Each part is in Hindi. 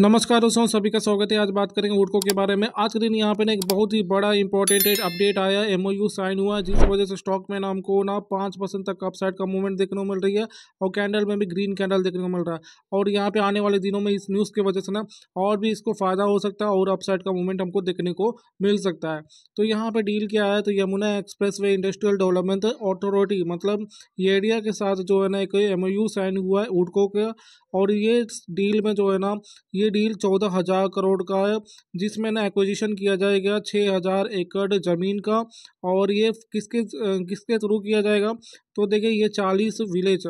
नमस्कार दोस्तों सभी का स्वागत है आज बात करेंगे हुडको के बारे में आज के दिन यहाँ पे ना एक बहुत ही बड़ा इंपॉर्टेंट अपडेट आया है एमओयू साइन हुआ जिस वजह से स्टॉक में ना हमको ना पाँच परसेंट तक अपसाइड का मूवमेंट देखने को मिल रही है और कैंडल में भी ग्रीन कैंडल देखने को मिल रहा है और यहाँ पे आने वाले दिनों में इस न्यूज़ की वजह से ना और भी इसको फ़ायदा हो सकता है और अपसाइड का मूवमेंट हमको देखने को मिल सकता है तो यहाँ पर डील क्या है तो Yamuna expressway industrial development authority मतलब ये एरिया के साथ जो है ना एक एम साइन हुआ है हुडको का और ये डील में जो है ना ये डील चौदह हज़ार करोड़ का है जिसमें ना एक्विजिशन किया जाएगा छः हज़ार एकड़ ज़मीन का और ये किसके किसके थ्रू किया जाएगा तो देखिए ये चालीस विलेज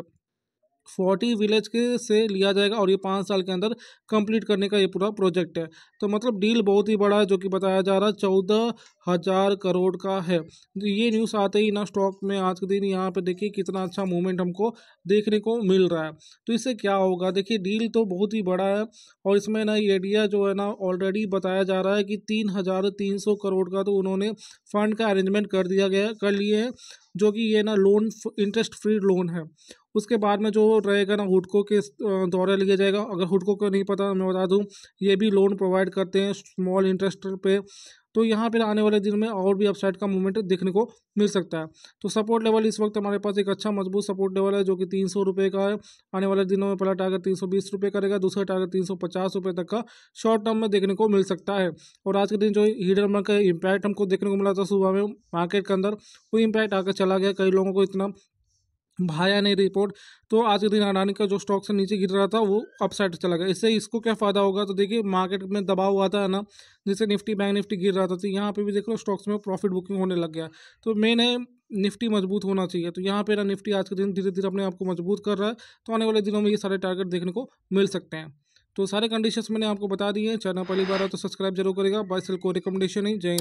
फोर्टी विलेज के से लिया जाएगा और ये पाँच साल के अंदर कंप्लीट करने का ये पूरा प्रोजेक्ट है तो मतलब डील बहुत ही बड़ा है जो कि बताया जा रहा है चौदह हज़ार करोड़ का है ये न्यूज़ आते ही ना स्टॉक में आज के दिन यहाँ पे देखिए कितना अच्छा मूवमेंट हमको देखने को मिल रहा है तो इससे क्या होगा देखिए डील तो बहुत ही बड़ा है और इसमें ना एरिया जो है ना ऑलरेडी बताया जा रहा है कि तीन हज़ार तीन सौ करोड़ का तो उन्होंने फंड का अरेंजमेंट कर दिया गया कर लिए हैं जो कि ये ना लोन इंटरेस्ट फ्री लोन है उसके बाद में जो रहेगा ना हुडको के द्वारा लिया जाएगा अगर हुडको को नहीं पता मैं बता दूँ ये भी लोन प्रोवाइड करते हैं स्मॉल इंटरेस्ट पे तो यहाँ पर आने वाले दिन में और भी अपसाइड का मूवमेंट देखने को मिल सकता है तो सपोर्ट लेवल इस वक्त हमारे पास एक अच्छा मजबूत सपोर्ट लेवल है जो कि तीन सौ रुपये का है आने वाले दिनों में पहला टारगेट तीन सौ बीस रुपये करेगा दूसरा टारगेट तीन सौ पचास रुपये तक का शॉर्ट टर्म में देखने को मिल सकता है और आज के दिन जो हीडर मार्क का इम्पैक्ट हमको देखने को मिला था सुबह में मार्केट के अंदर वो इम्पैक्ट आकर चला गया कई लोगों को इतना भाया ने रिपोर्ट तो आज के दिन अडानी का जो स्टॉक से नीचे गिर रहा था वो अपसाइड चला गया इससे इसको क्या फ़ायदा होगा तो देखिए मार्केट में दबाव हुआ था ना जैसे निफ्टी बैंक निफ्टी गिर रहा था तो यहाँ पे भी देख लो स्टॉक्स में प्रॉफिट बुकिंग होने लग गया तो मेन है निफ्टी मजबूत होना चाहिए तो यहाँ पे ना निफ्टी आज के दिन धीरे धीरे अपने आप को मजबूत कर रहा है तो आने वाले दिनों में ये सारे टारगेट देखने को मिल सकते हैं तो सारे कंडीशंस मैंने आपको बता दिए चैनल पहली बार तो सब्सक्राइब जरूर करेगा बाय सेल को रिकमेंडेशन ही जय